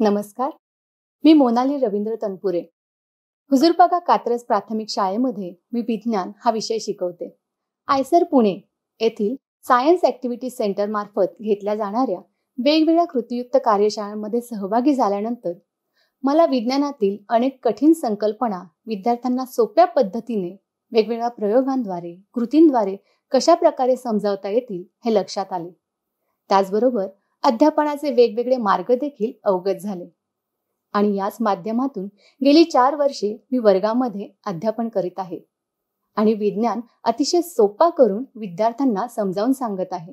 नमस्कार मी मोनाली रवींद्र तनपुरे हुजूरपागा कात्रज प्राथमिक शाळेमध्ये मी विज्ञान हा विषय शिकवते आयसर पुणे येथील सायन्स ऍक्टिव्हिटी सेंटर मार्फत घेतल्या जाणाऱ्या वेगवेगळ्या कृतीयुक्त कार्यशाळांमध्ये सहभागी झाल्यानंतर मला विज्ञानातील अनेक कठीण संकल्पना विद्यार्थ्यांना सोप्या पद्धतीने वेगवेगळ्या प्रयोगांद्वारे कृतींद्वारे कशा प्रकारे समजावता येतील हे लक्षात आले त्याचबरोबर अध्यापनाचे वेगवेगळे मार्ग देखील अवगत झाले आणि याच माध्यमातून गेली चार वर्षे मी वर्गामध्ये अध्यापन करीत आहे आणि विज्ञान अतिशय सोपा करून विद्यार्थ्यांना समजावून सांगत आहे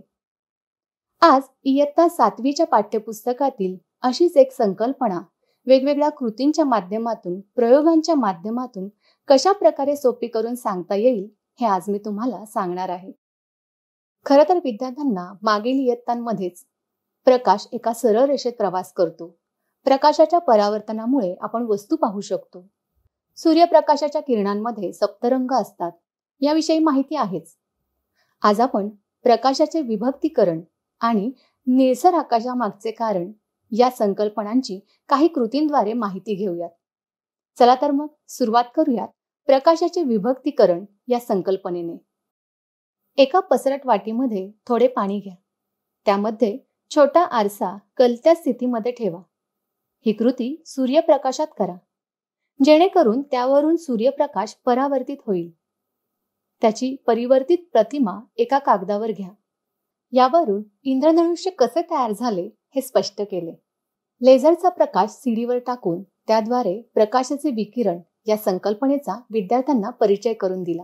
आज इयत्ता सातवीच्या पाठ्यपुस्तकातील अशीच एक संकल्पना वेगवेगळ्या कृतींच्या माध्यमातून प्रयोगांच्या माध्यमातून कशा प्रकारे सोपी करून सांगता येईल हे आज मी तुम्हाला सांगणार आहे खरं तर विद्यार्थ्यांना मागील इयत्तांमध्येच प्रकाश एका सरळ रेषेत प्रवास करतो प्रकाशाच्या परावर्तनामुळे आपण वस्तू पाहू शकतो सूर्यप्रकाशाच्या किरणांमध्ये सप्तरंग असतात याविषयी माहिती आहेच आज आपण प्रकाशाचे विभक्तीकरण आणि निळसर आकाशामागचे कारण या संकल्पनांची काही कृतींद्वारे माहिती घेऊयात चला तर मग सुरुवात करूयात प्रकाशाचे विभक्तीकरण या संकल्पनेने एका पसरट वाटीमध्ये थोडे पाणी घ्या त्यामध्ये छोटा आरसा कलत्या स्थितीमध्ये ठेवा ही कृती सूर्यप्रकाशात करा जेणेकरून त्यावरून सूर्यप्रकाश परावर्तित होईल त्याची परिवर्तित प्रतिमा एका कागदावर घ्या यावरून इंद्रधनुष्य कसे तयार झाले हे स्पष्ट केले लेझरचा प्रकाश सीडीवर टाकून त्याद्वारे प्रकाशाचे विकिरण या संकल्पनेचा विद्यार्थ्यांना परिचय करून दिला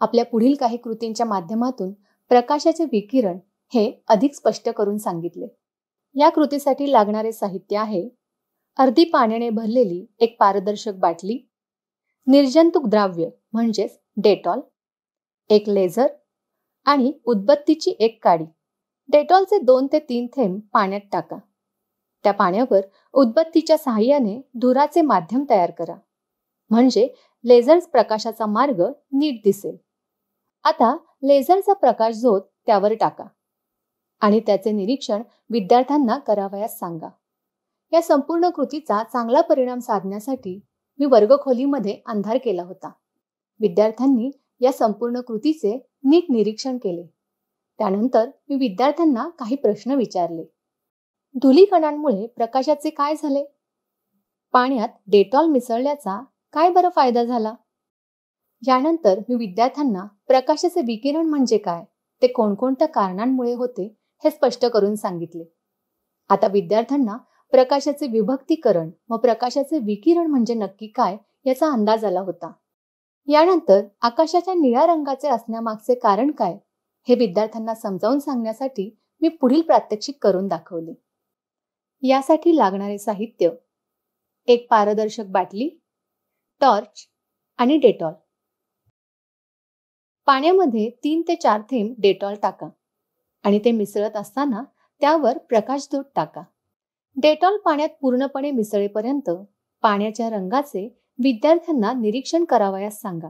आपल्या पुढील काही कृतींच्या माध्यमातून प्रकाशाचे विकिरण हे अधिक स्पष्ट करून सांगितले या कृतीसाठी लागणारे साहित्य आहे अर्धी पाण्याने भरलेली एक पारदर्शक बाटली निर्जंतुक द्राव्य म्हणजेच डेटॉल एक लेझर आणि उदबत्तीची एक काडी डेटॉलचे दोन ते तीन थेंब पाण्यात टाका त्या पाण्यावर उदबत्तीच्या सहाय्याने धुराचे माध्यम तयार करा म्हणजे लेझर प्रकाशाचा मार्ग नीट दिसेल आता लेझरचा प्रकाश झोत त्यावर टाका आणि त्याचे निरीक्षण विद्यार्थ्यांना करावयास सांगा या संपूर्ण कृतीचा चांगला परिणाम साधण्यासाठी मी वर्गखोलीमध्ये अंधार केला होता विद्यार्थ्यांनी या संपूर्ण कृतीचे नीट निरीक्षण केले त्यानंतर मी विद्यार्थ्यांना काही प्रश्न विचारले धुलीकणांमुळे प्रकाशाचे काय झाले पाण्यात डेटॉल मिसळल्याचा काय बरं फायदा झाला यानंतर मी विद्यार्थ्यांना प्रकाशाचे विकिरण म्हणजे काय ते कोणकोणत्या कारणांमुळे होते हे स्पष्ट करून सांगितले आता विद्यार्थ्यांना प्रकाशाचे विभक्तीकरण व प्रकाशाचे विकिरण म्हणजे नक्की काय याचा अंदाज आला होता यानंतर आकाशाच्या निळ्या रंगाचे असण्यामागचे कारण काय हे विद्यार्थ्यांना समजावून सांगण्यासाठी मी पुढील प्रात्यक्षिक करून दाखवले यासाठी लागणारे साहित्य एक पारदर्शक बाटली टॉर्च आणि डेटॉल पाण्यामध्ये तीन ते चार थेंब डेटॉल टाका आणि ते मिसळत असताना त्यावर प्रकाश दूध टाका डेटॉल पाण्यात पूर्णपणे मिसळेपर्यंत पाण्याच्या रंगाचे विद्यार्थ्यांना निरीक्षण करावयास सांगा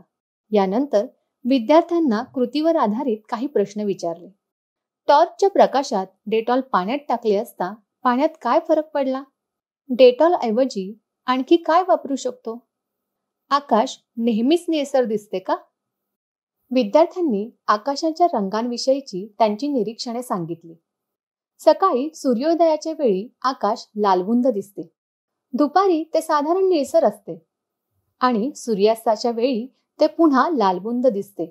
यानंतर विद्यार्थ्यांना कृतीवर आधारित काही प्रश्न विचारले टॉर्चच्या प्रकाशात डेटॉल पाण्यात टाकले असता पाण्यात काय फरक पडला डेटॉल ऐवजी आणखी काय वापरू शकतो आकाश नेहमीच निसर दिसते का विद्यार्थ्यांनी आकाशाच्या रंगांविषयीची त्यांची निरीक्षणे सांगितली सकाळी सूर्योदयाच्या वेळी आकाश लालबुंद दिसते दुपारी ते साधारण निळसर असते आणि सूर्यास्ताच्या वेळी ते पुन्हा लालबुंद दिसते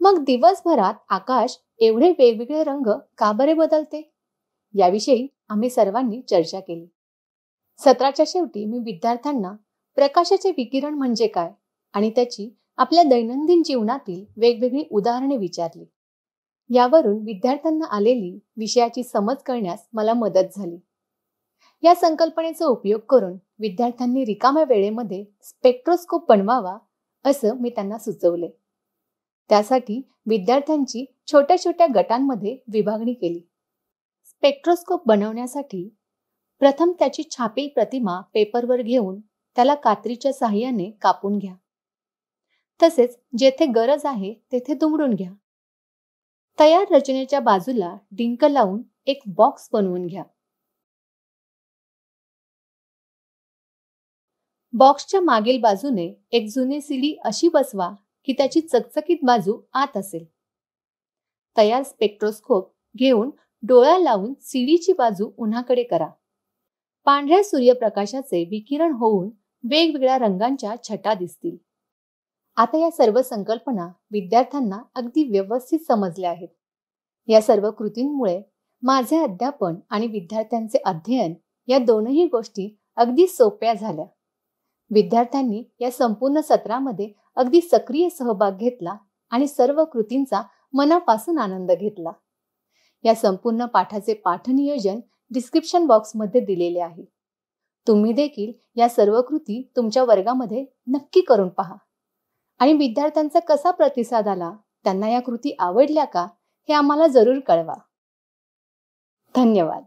मग दिवसभरात आकाश एवढे वेगवेगळे रंग का बरे बदलते याविषयी आम्ही सर्वांनी चर्चा केली सत्राच्या शेवटी मी विद्यार्थ्यांना प्रकाशाचे विकिरण म्हणजे काय आणि त्याची आपल्या दैनंदिन जीवनातील वेगवेगळी उदाहरणे विचारली यावरून विद्यार्थ्यांना आलेली विषयाची समज करण्यास मला मदत झाली या संकल्पनेचा उपयोग करून विद्यार्थ्यांनी रिकाम्या वेळेमध्ये स्पेक्ट्रोस्कोप बनवावा असं मी त्यांना सुचवले त्यासाठी विद्यार्थ्यांची छोट्या छोट्या गटांमध्ये विभागणी केली स्पेक्ट्रोस्कोप बनवण्यासाठी प्रथम त्याची छापील प्रतिमा पेपरवर घेऊन त्याला कात्रीच्या सहाय्याने कापून घ्या तसेच जेथे गरज आहे तेथे दुमडून घ्या तयार रचनेच्या बाजूला डिंक लावून एक बॉक्स बनवून घ्या बॉक्सच्या मागील बाजूने एक जुनी सिली अशी बसवा की त्याची चकचकीत बाजू आत असेल तयार स्पेक्ट्रोस्कोप घेऊन डोळ्या लावून सिडीची बाजू उन्हाकडे करा पांढऱ्या सूर्यप्रकाशाचे विकिरण होऊन वेगवेगळ्या रंगांच्या छटा दिसतील आता या सर्व संकल्पना विद्यार्थ्यांना अगदी व्यवस्थित समजल्या आहेत या सर्व कृतींमुळे माझे अध्यापन आणि विद्यार्थ्यांचे अध्ययन या दोनही गोष्टी अगदी सोप्या झाल्या विद्यार्थ्यांनी या संपूर्ण सत्रामध्ये अगदी सक्रिय सहभाग घेतला आणि सर्व कृतींचा मनापासून आनंद घेतला या संपूर्ण पाठाचे पाठनियोजन डिस्क्रिप्शन बॉक्समध्ये दिलेले आहे तुम्ही देखील या सर्व कृती तुमच्या वर्गामध्ये नक्की करून पहा आणि विद्यार्थ्यांचा कसा प्रतिसाद आला त्यांना या कृती आवडल्या का हे आम्हाला जरूर कळवा धन्यवाद